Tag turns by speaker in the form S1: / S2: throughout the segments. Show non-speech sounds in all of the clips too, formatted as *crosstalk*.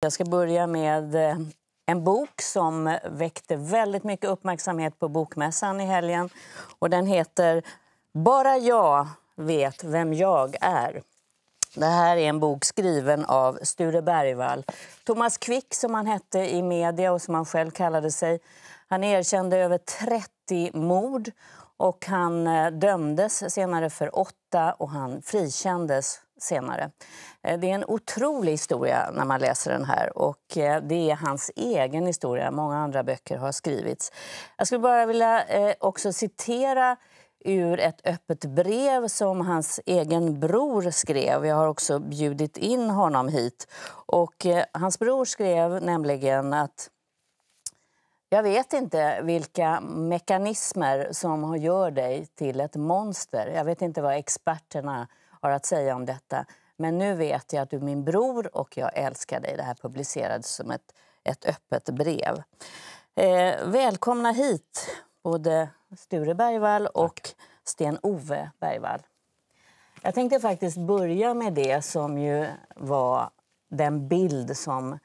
S1: Jag ska börja med eh, en bok som väckte väldigt mycket uppmärksamhet på Bokmässan i helgen. Och den heter Bara jag vet vem jag är. Det här är en bok skriven av Sture Bergvall. Thomas Quick, som han hette i media och som han själv kallade sig, han erkände över 30 mord och han eh, dömdes senare för åtta och han frikändes senare. Eh, det är en otrolig historia när man läser den här och eh, det är hans egen historia. Många andra böcker har skrivits. Jag skulle bara vilja eh, också citera ur ett öppet brev som hans egen bror skrev. Jag har också bjudit in honom hit. Och, hans bror skrev nämligen att jag vet inte vilka mekanismer som gör dig till ett monster. Jag vet inte vad experterna har att säga om detta. Men nu vet jag att du är min bror och jag älskar dig. Det här publicerades som ett, ett öppet brev. Eh, välkomna hit, både Sture Bergvall och Sten-Ove Bergvall. Jag tänkte faktiskt börja med det som ju var den bild som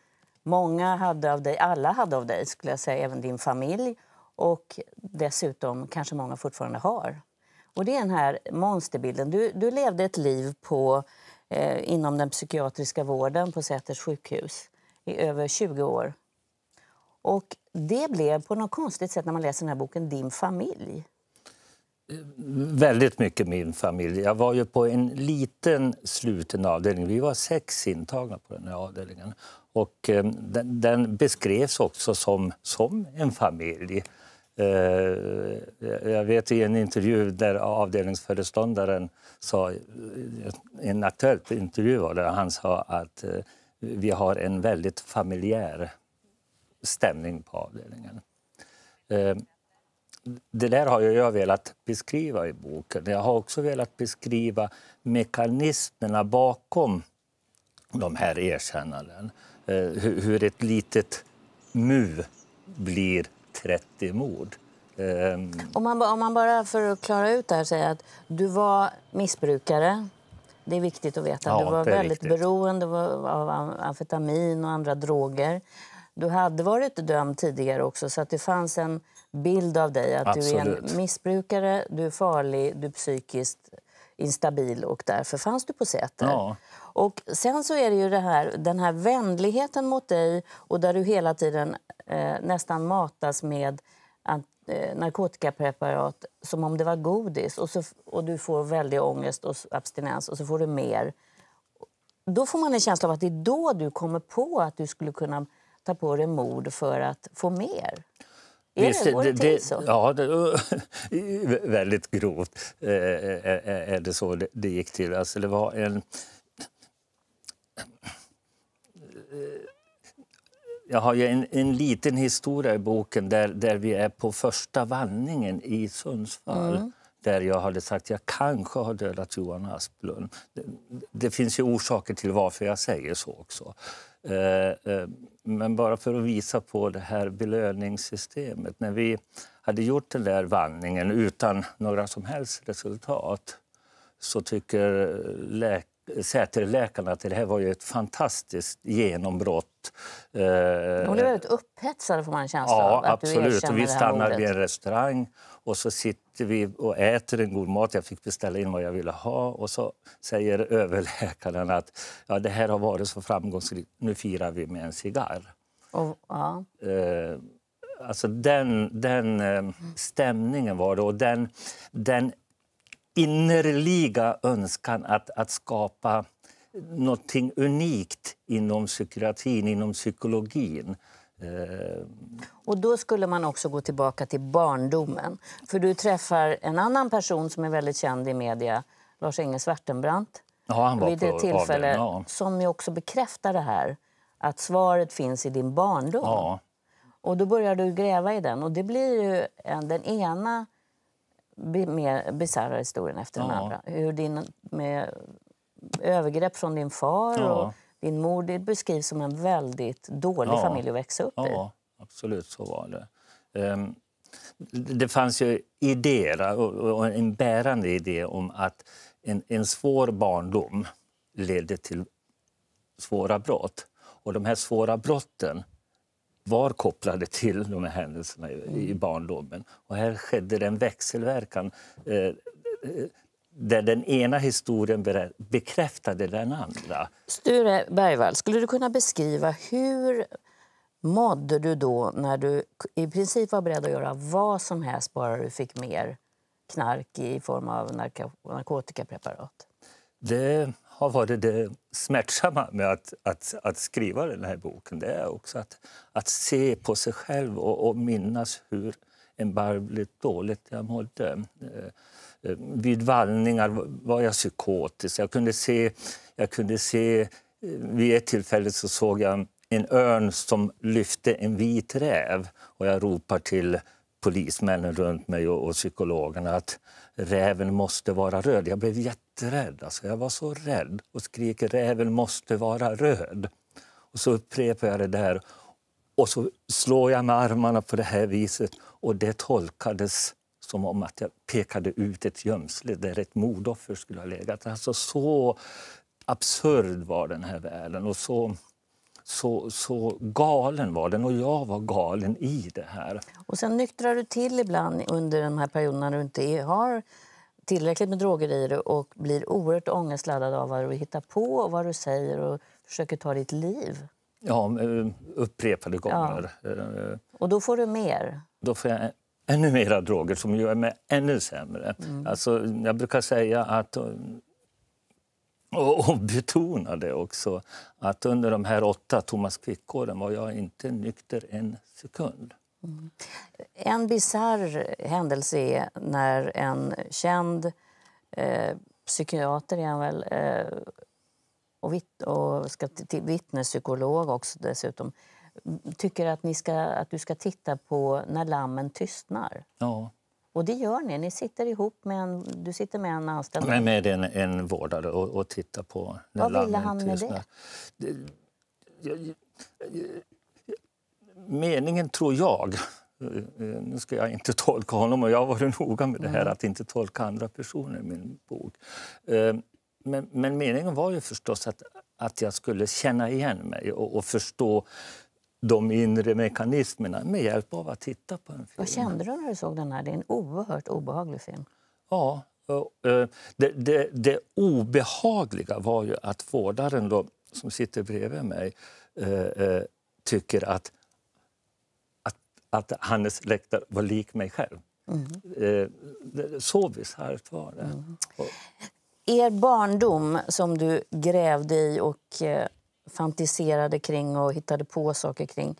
S1: många hade av dig, alla hade av dig, skulle jag säga, även din familj och dessutom kanske många fortfarande har. Och det är den här monsterbilden. Du, du levde ett liv på, eh, inom den psykiatriska vården på Säters sjukhus i över 20 år. Och det blev på något konstigt sätt när man läser den här boken din familj.
S2: Eh, väldigt mycket min familj. Jag var ju på en liten sluten avdelning. Vi var sex intagna på den här avdelningen. Och eh, den, den beskrevs också som, som en familj. Eh, jag vet i en intervju där avdelningsföreståndaren sa, en aktuell intervju var han sa att eh, vi har en väldigt familjär stämning på avdelningen. Eh, det där har jag velat beskriva i boken. Jag har också velat beskriva mekanismerna bakom de här erkännanden. Hur ett litet mu blir 30 mord. Ehm.
S1: Om man, om man bara för att klara ut det här säger att du var missbrukare. Det är viktigt att veta. Ja, du var väldigt viktigt. beroende av amfetamin och andra droger. Du hade varit dömd tidigare också så att det fanns en bild av dig att Absolut. du är en missbrukare, du är farlig, du är psykiskt instabil och därför fanns du på Säter. Ja. Och sen så är det ju det här, den här vänligheten mot dig och där du hela tiden eh, nästan matas med att, eh, narkotikapreparat som om det var godis och, så, och du får väldig ångest och abstinens och så får du mer. Då får man en känsla av att det är då du kommer på att du skulle kunna ta på dig mord för att få mer.
S2: Är Visst, det, går det, så? Ja, det, *laughs* väldigt grovt eh, eh, eh, är det så det, gick till. Alltså det var en... Jag har en, en liten historia i boken där, där vi är på första vandringen i Sundsvall. Mm där jag hade sagt att jag kanske har dödat Johan Asplund. Det, det, finns ju orsaker till varför jag säger så också. Eh, eh, men bara för att visa på det här belöningssystemet. När vi hade gjort den där vandringen utan några som helst resultat så tycker läkaren säga till läkarna att det här var ju ett fantastiskt genombrott. Hon är eh, väldigt
S1: upphetsad. får man en känsla ja, av. absolut. Vi stannar vid en
S2: restaurang och så sitter vi och äter en god mat. Jag fick beställa in vad jag ville ha och så säger överläkaren att ja, det här har varit så framgångsrikt, nu firar vi med en cigarr.
S1: Och, ja.
S2: Eh, alltså den, den eh, stämningen var det och den, den innerliga önskan att, att skapa någonting unikt inom psykiatrin, inom psykologin. Eh, och då skulle man också gå tillbaka till barndomen.
S1: För du träffar en annan person som är väldigt känd i media, Lars Inge Svartenbrandt.
S2: Ja, han var vid det tillfälle ja.
S1: som ju också bekräftar det här, att svaret finns i din barndom. Ja. Och då börjar du gräva i den och det blir ju den ena mer bisarra historien efter ja. den andra. Hur din, med övergrepp från din far ja. och din mor. Det beskrivs som en väldigt dålig ja. familj att växa upp i. Ja,
S2: absolut så var det. Um, det fanns ju idéer, och en bärande idé om att en, en svår barndom ledde till svåra brott. Och de här svåra brotten var kopplade till de här händelserna i mm. barndomen. Och här skedde det en växelverkan eh, eh, där den ena historien bekräftade den andra.
S1: Sture Bergvall, skulle du kunna beskriva hur mådde du då när du i princip var beredd att göra vad som helst bara du fick mer knark i form av narkotikapreparat?
S2: Det har varit det smärtsamma med att, att, att skriva den här boken det är också att, att se på sig själv och, och minnas hur erbarmligt dåligt jag mådde. Eh, eh, vid vallningar var jag psykotisk. Jag kunde se, jag kunde se eh, vid ett tillfälle så såg jag en örn som lyfte en vit räv. Och jag ropar till polismännen runt mig och, och psykologerna att räven måste vara röd. Jag blev jätte jätterädd. Alltså jag var så rädd och skriker räven måste vara röd. Och så upprepar jag det där och så slår jag med armarna på det här viset och det tolkades som om att jag pekade ut ett gömsle där ett mordoffer skulle ha legat. Alltså så absurd var den här världen och så, så, så galen var den och jag var galen i det här.
S1: Och sen nyktrar du till ibland under de här perioderna när du inte har tillräckligt med droger i dig och blir oerhört ångestladdad av vad du hittar på och vad du säger och försöker ta ditt liv.
S2: Ja, eh, upprepade gånger. Ja. Eh, och då får du mer? Då får jag ännu mer droger som gör mig ännu sämre. Mm. Alltså, jag brukar säga att eh, och, betona det också att under de här åtta Thomas Quick-åren var jag inte nykter en sekund. Mm.
S1: En bisarr händelse är när en känd eh, psykiater är han väl, eh, och, vitt, och ska vittnespsykolog också dessutom tycker att, ni ska, att du ska titta på När lammen tystnar. Ja. Och det gör ni. Ni sitter ihop med en, du sitter med en anställd? Jag
S2: med en, en vårdare och, och tittar på När Vad lammen tystnar. Vad ville han med det? det jag, meningen, tror jag... Eh, nu ska jag inte *laughs* tolka honom, och jag har varit noga med det här mm. att inte tolka andra personer i min bok. Eh, men, men meningen var ju förstås att, att jag skulle känna igen mig och, och förstå de inre mekanismerna med hjälp av att titta på en film.
S1: Vad kände du när du såg den här? Det är en oerhört obehaglig film.
S2: Ja. Eh, det, det, det obehagliga var ju att vårdaren då, som sitter bredvid mig tycker att att Hannes läktare var lik mig själv. Mm. så bisarrt var det. Mm. Er
S1: barndom som du grävde i och eh, fantiserade kring och hittade på saker kring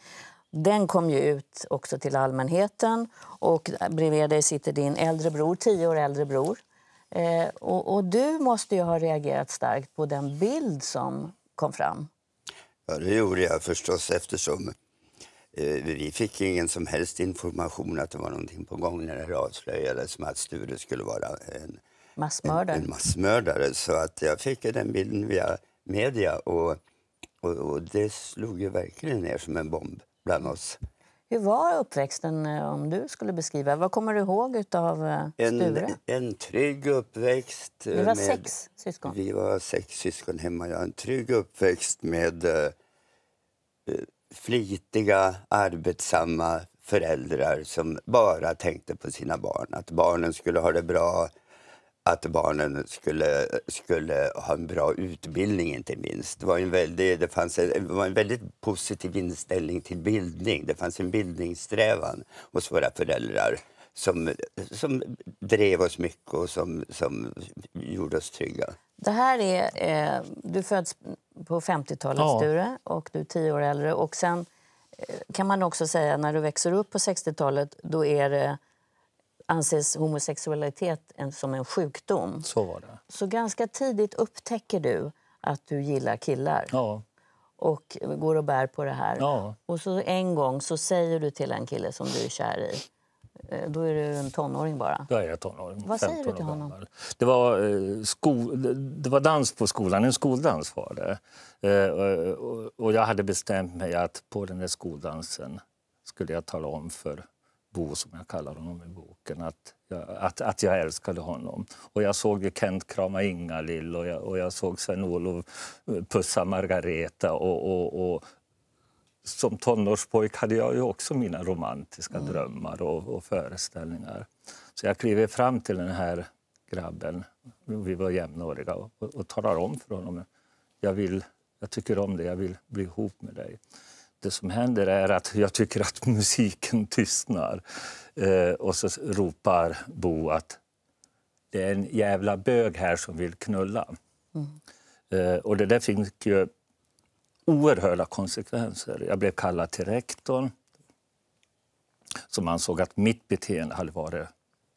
S1: den kom ju ut också till allmänheten. Och bredvid dig sitter din äldre bror, tio år äldre bror. Eh, och, och, du måste ju ha reagerat starkt på den bild som kom fram.
S3: Ja, det gjorde jag förstås eftersom Eh, vi fick ingen som helst information att det var någonting på gång när det avslöjades att Sture skulle vara en
S1: massmördare. En, en
S3: massmördare. Så att jag fick den bilden via media och, och, och, det slog ju verkligen ner som en bomb bland oss.
S1: Hur var uppväxten eh, om du skulle beskriva? Vad kommer du ihåg av eh, Sture?
S3: En, en trygg uppväxt. Vi var med, sex syskon. Vi var sex syskon hemma. Ja, en trygg uppväxt med eh, flitiga, arbetsamma föräldrar som bara tänkte på sina barn. Att barnen skulle ha det bra, att barnen skulle, skulle ha en bra utbildning inte minst. Det var en, väldigt, det, fanns en, det var en väldigt positiv inställning till bildning. Det fanns en bildningssträvan hos våra föräldrar som, som drev oss mycket och som, som gjorde oss trygga.
S1: Det här är, eh, du föds på 50-talet, ja. Sture, och du är tio år äldre. Och sen eh, kan man också säga när du växer upp på 60-talet då är det, anses homosexualitet som en sjukdom. Så var det. Så ganska tidigt upptäcker du att du gillar killar. Ja. Och går och bär på det här. Ja. Och så en gång så säger du till en kille som du är kär i Eh, då är du
S2: en tonåring bara? Då är jag tonåring. Vad säger du till honom? Det var, eh, sko, det var dans på skolan, en skoldans var det. Eh, och jag hade bestämt mig att på den där skoldansen skulle jag tala om för Bo, som jag kallar honom i boken, att jag, att, att jag älskade honom. Och jag såg Kent krama Ingalill och jag, och jag såg Sven-Olof pussa Margareta och, och, och som tonårspojk hade jag ju också mina romantiska mm. drömmar och, och, föreställningar. Så jag kliver fram till den här grabben, vi var jämnåriga, och, och, talar om för honom jag, vill, jag tycker om dig, jag vill bli ihop med dig. Det som händer är att jag tycker att *laughs* musiken tystnar eh, och så ropar Bo att det är en jävla bög här som vill knulla. Mm. Eh, och det där fick ju oerhörda konsekvenser. Jag blev kallad till rektorn som ansåg att mitt beteende hade varit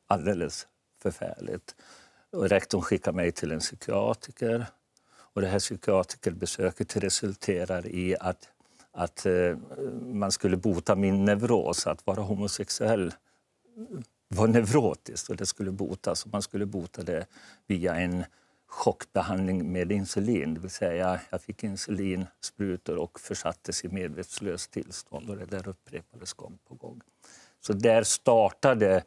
S2: alldeles förfärligt. Och rektorn skickade mig till en psykiatriker. Och det här psykiatrikerbesöket resulterar i att, att eh, man skulle bota min neuros. Att vara homosexuell var neurotiskt och det skulle botas. man skulle bota det via en chockbehandling med insulin. Det vill säga jag fick insulinsprutor och försattes i medvetslöst tillstånd. Och det där upprepades gång på gång. Så där startade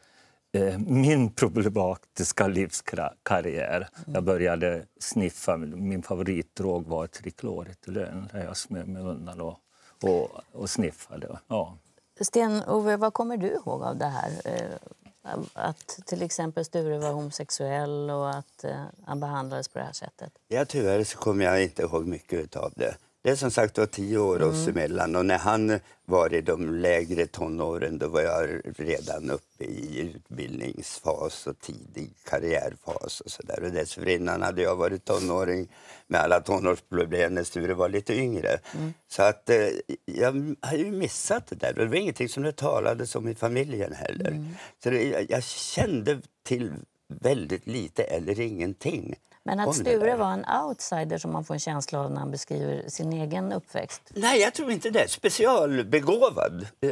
S2: eh, min problematiska livskarriär. Mm. Jag började sniffa. Min favoritdrog var trikloretylen. Jag smög mig undan och, och, och sniffade. Ja.
S1: Sten-Ove, vad kommer du ihåg av det här? Eh, att till exempel Sture var homosexuell och att eh, han behandlades på det här sättet?
S3: Ja, tyvärr så kommer jag inte ihåg mycket av det. Det är som sagt var tio år mm. oss emellan och när han var i de lägre tonåren då var jag redan uppe i utbildningsfas och tidig karriärfas och sådär. Och dessförinnan hade jag varit tonåring med alla tonårsproblem när Sture var lite yngre. Mm. Så att eh, jag har ju missat det där. Det var ingenting som det talades om i familjen heller. Mm. Så det, jag kände till väldigt lite eller ingenting
S1: men att Sture var en outsider som man får en känsla av när han beskriver sin egen uppväxt.
S3: Nej, jag tror inte det. Specialbegåvad. Eh,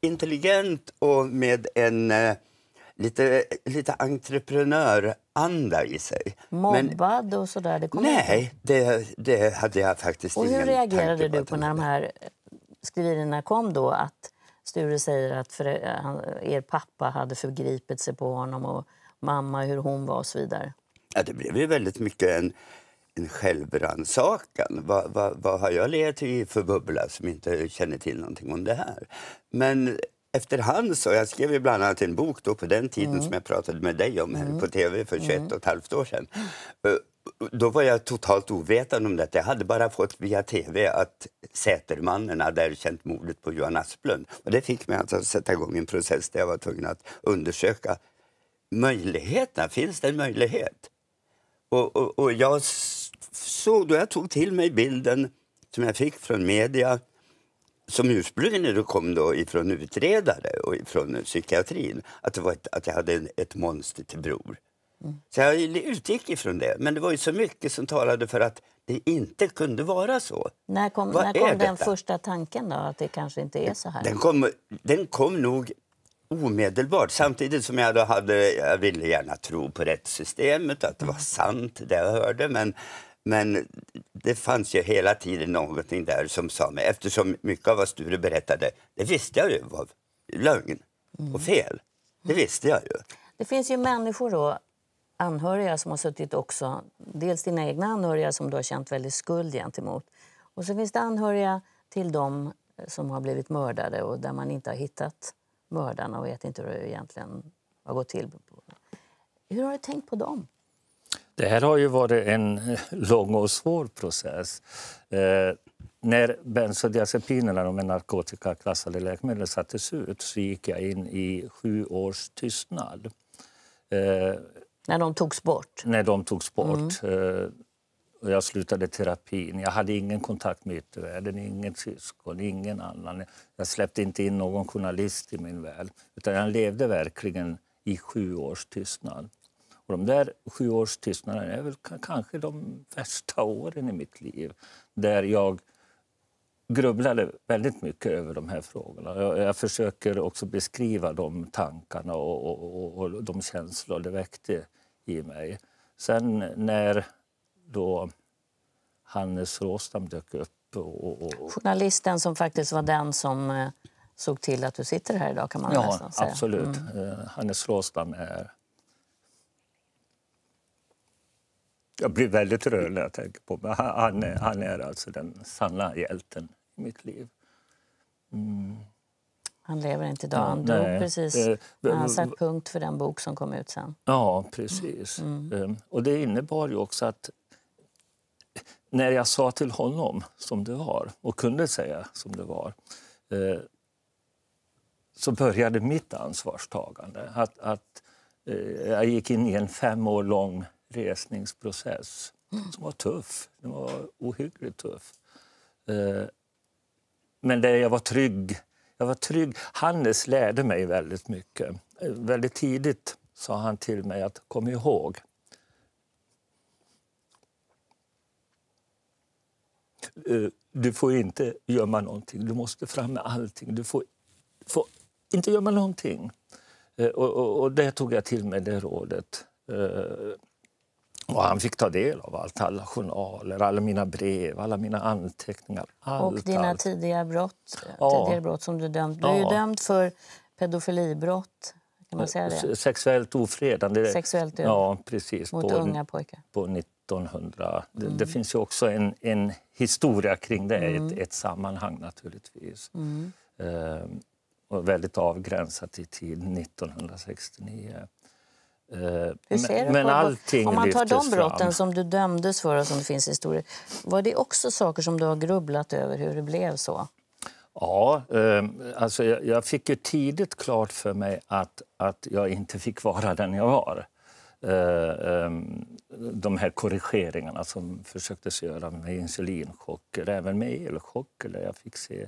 S3: intelligent och med en eh, lite, lite entreprenöranda i sig.
S1: Mobbad Men, och sådär? Det nej,
S3: det, det, hade jag faktiskt och ingen tanke på. Hur reagerade
S1: du på när de här eh, skriverierna kom då? Att Sture säger att för, er pappa hade förgripit sig på honom och mamma hur hon var och så vidare.
S3: Ja, det blev ju väldigt mycket en, en självrannsakan. Vad, vad, vad har jag levt i för bubbla som inte känner till någonting om det här? Men efterhand så, jag skrev ju bland annat en bok då på den tiden mm. som jag pratade med dig om här mm. på tv för 21 mm. och ett halvt år sedan. Eh, då var jag totalt ovetande om detta. Jag hade bara fått via tv att Sätermannen hade erkänt mordet på Johan Asplund. Och det fick mig alltså att sätta igång en process där jag var tvungen att undersöka möjligheterna. Finns det en möjlighet? Och, och, och jag såg då, jag tog till mig bilden som jag fick från media som ursprungligen kom då ifrån utredare och ifrån psykiatrin att, det var ett, att jag hade en, ett monster till bror. Mm. Så jag utgick ifrån det. Men det var ju så mycket som talade för att det inte kunde vara så.
S1: När kom, när kom den första tanken då, att det kanske inte är så här? Den
S3: kom, den kom nog omedelbart. Samtidigt som jag då hade, jag ville gärna tro på rättssystemet, att det var mm. sant det jag hörde. Men, men det fanns ju hela tiden någonting där som sa mig, eftersom mycket av vad Sture berättade, det visste jag ju var lögn och mm. fel. Det mm. visste jag ju.
S1: Det finns ju människor då, anhöriga som har suttit också, dels dina egna anhöriga som du har känt väldigt skuld gentemot. Och så finns det anhöriga till dem som har blivit mördade och där man inte har hittat mördarna och vet inte hur det egentligen har gått till. Hur har du tänkt på dem?
S2: Det här har ju varit en *laughs* lång och svår process. Eh, när bensodiazepinerna, de narkotikaklassade läkemedlen, sattes ut så gick jag in i sju års tystnad. Eh, när de togs bort? När de togs bort. Mm. Eh, och jag slutade terapin. Jag hade ingen kontakt med yttervärlden, ingen syskon, ingen annan. Jag släppte inte in någon journalist i min värld. Utan jag levde verkligen i sju års tystnad. Och de där sju års tystnaden är väl kanske de värsta åren i mitt liv. Där jag grubblade väldigt mycket över de här frågorna. Jag, jag försöker också beskriva de tankarna och, och, och, och de känslor det väckte i mig. Sen när då Hannes Råstam dök upp. Och, och,
S1: Journalisten som faktiskt var den som eh, såg till att du sitter här idag kan man ja, nästan säga. Absolut.
S2: Mm. Eh, Hannes Råstam är... Jag blir väldigt rörd när jag tänker på det. Han, är, han är alltså den sanna hjälten i mitt liv. Mm.
S1: Han lever inte idag. Han ja, dog precis eh, när han eh, satt punkt för den bok som kom ut sen.
S2: Ja, precis. Mm. Ehm, och det innebar ju också att när jag sa till honom som det var och kunde säga som det var eh, så började mitt ansvarstagande. Att, att eh, jag gick in i en fem år lång resningsprocess mm. som var tuff. Den var ohyggligt tuff. Eh, men där jag var trygg. Jag var trygg. Hannes lärde mig väldigt mycket. Väldigt tidigt sa han till mig att kom ihåg Eh, du får inte gömma någonting. Du måste fram med allting. Du får, får inte gömma någonting. Eh, och, och, och, det tog jag till mig, det rådet. Eh, och han fick ta del av allt, alla journaler, alla mina brev, alla mina anteckningar. Allt, och dina allt.
S1: tidiga brott, ja. tidigare brott som du dömt. Du är ja. dömd för pedofilibrott. Kan man säga det?
S2: Sexuellt ofredande. Sexuellt ja, precis. Mot på, unga pojkar. På 1900. Mm. Det, det, mm. finns ju också en, en historia kring det, mm. ett, ett sammanhang naturligtvis. Mm. Ehm, och väldigt avgränsat i tid 1969. Ehm, men, men allting Om man tar de brotten fram. som
S1: du dömdes för och som det finns historier, var det också saker som du har grubblat över hur det blev så?
S2: Ja, ehm, alltså jag, fick ju tidigt klart för mig att, att jag inte fick vara den jag var. Eh, eh, de här korrigeringarna som försöktes göra med insulinchocker, även med elchocker där jag fick se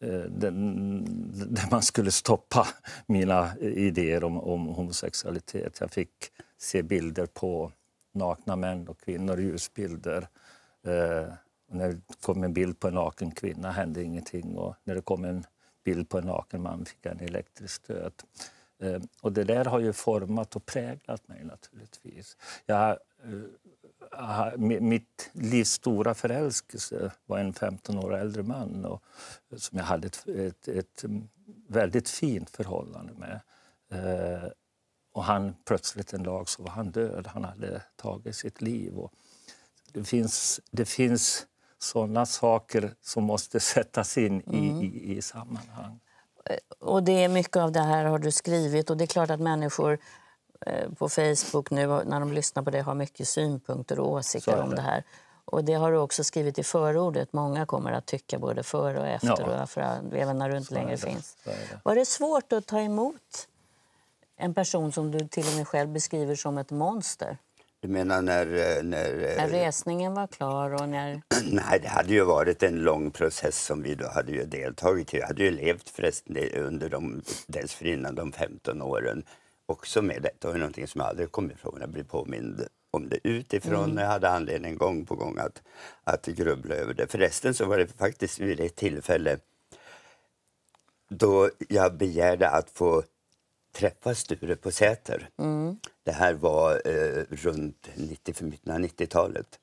S2: eh, där man skulle stoppa mina idéer om, om, homosexualitet. Jag fick se bilder på nakna män och kvinnor, ljusbilder. Eh, när det kom en bild på en naken kvinna hände ingenting och när det kom en bild på en naken man fick jag en elektrisk stöt. Eh, och det där har ju format och präglat mig naturligtvis. Jag, eh, mitt livs stora förälskelse var en 15 år äldre man och, eh, som jag hade ett, ett, ett mm, väldigt fint förhållande med. och han, plötsligt en dag så var han död, han hade tagit sitt liv. Och det finns, det finns sådana saker som måste *laughs* sättas in i, mm. i, i sammanhang.
S1: Eh, och det är mycket av det här har du skrivit och det är klart att människor eh, på Facebook nu när de lyssnar på det har mycket synpunkter och åsikter det. om det här. Och det har du också skrivit i förordet. Många kommer att tycka både före och efter, ja. och för, även när du inte längre finns. Det. Det. Var det svårt att ta emot en person som du till och med själv beskriver som ett monster?
S3: Du menar när... Eh, när, eh, när
S1: resningen var klar och när... *clears throat*
S3: Nej, det hade ju varit en lång process som vi då hade ju deltagit i. Jag hade ju levt förresten under de dessförinnan de 15 åren också med detta. Och någonting som jag aldrig kom ifrån. Jag blev påmind om det utifrån. Mm. Jag hade anledning gång på gång att, att grubbla över det. Förresten så var det faktiskt vid ett tillfälle då jag begärde att få träffa Sture på Säter. Mm. Det här var eh, runt 1990-talet.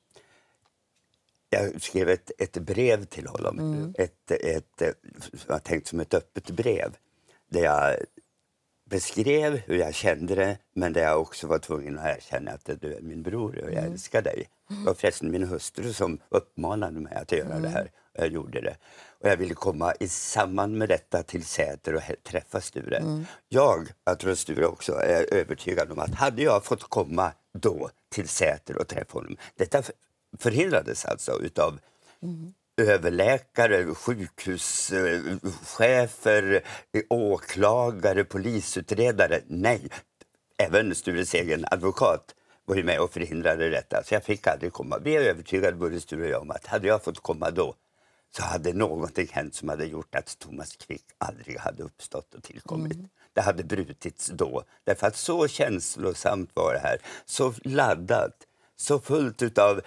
S3: Jag skrev ett, ett brev till honom, mm. ett, ett, eh, jag tänkt som ett öppet brev där jag beskrev hur jag kände det men där jag också var tvungen att erkänna att du är min bror och jag mm. älskar dig. Det mm. var förresten min hustru som uppmanade mig att göra det mm. här jag gjorde det. Och jag ville komma i samband med detta till Säter och träffa Sture. Mm. Jag, jag tror Sture också, är övertygad om att hade jag fått komma då till Säter och träffa honom... Detta förhindrades alltså utav mm. överläkare, sjukhuschefer, eh, åklagare, polisutredare. Nej, även Stures egen advokat var ju med och förhindrade detta. Så jag fick aldrig komma. Vi är övertygade, både Sture och jag, om att hade jag fått komma då så hade någonting hänt som hade gjort att Thomas Quick aldrig hade uppstått och tillkommit. Mm. Det hade brutits då. Därför att så känslosamt var det här. Så laddat, så fullt av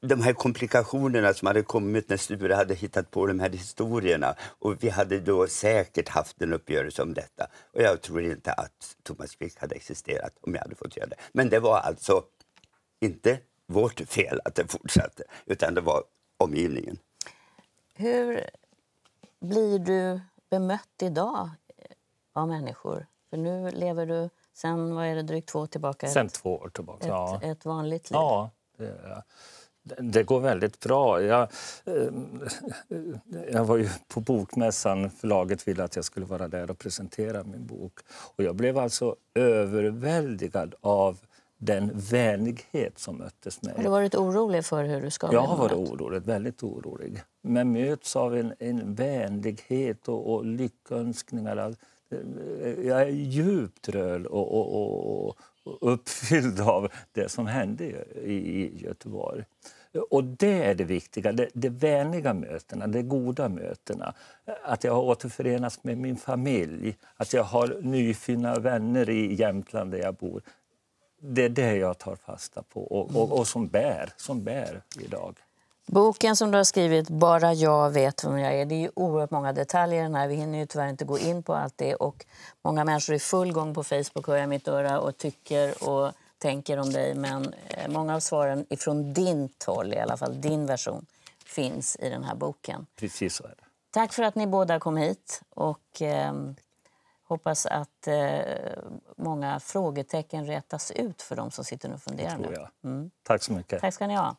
S3: de här komplikationerna som hade kommit när Sture hade hittat på de här historierna. Och vi hade då säkert haft en uppgörelse om detta. Och jag tror inte att Thomas Quick hade existerat om jag hade fått göra det. Men det var alltså inte vårt fel att det fortsatte, utan det var omgivningen.
S1: Hur blir du bemött idag av människor? För nu lever du sen vad är det, drygt två år tillbaka? Sen ett, två år tillbaka, ett, ja. ett vanligt liv. Ja,
S2: det, det, går väldigt bra. Jag, eh, jag var ju på Bokmässan. Förlaget ville att jag skulle vara där och presentera min bok. Och jag blev alltså överväldigad av den vänlighet som möttes mig. Har du varit orolig för hur du ska Jag har varit orolig, väldigt orolig. Men möts av en, en vänlighet och, och lyckönskningar. Alltså, jag är djupt rörd och, och, och, uppfylld av det som hände i, i Göteborg. Och det är det viktiga, de, de vänliga mötena, de goda mötena. Att jag har återförenats med min familj, att jag har nyfunna vänner i Jämtland där jag bor det är det jag tar fasta på och, och, mm. och, som, bär, som bär idag.
S1: Boken som du har skrivit, Bara jag vet vem jag är, det är ju oerhört många detaljer i den här. Vi hinner ju tyvärr inte gå in på allt det och många människor är full gång på Facebook, hör jag mitt öra, och tycker och tänker om dig. Men eh, många av svaren ifrån din håll, i alla fall din version, finns i den här boken.
S2: Precis så är det.
S1: Tack för att ni båda kom hit och eh, Hoppas att eh, många frågetecken rätas ut för de som sitter och funderar. Det tror
S2: jag. Mm. Tack så mycket.
S1: Tack ska ni ha.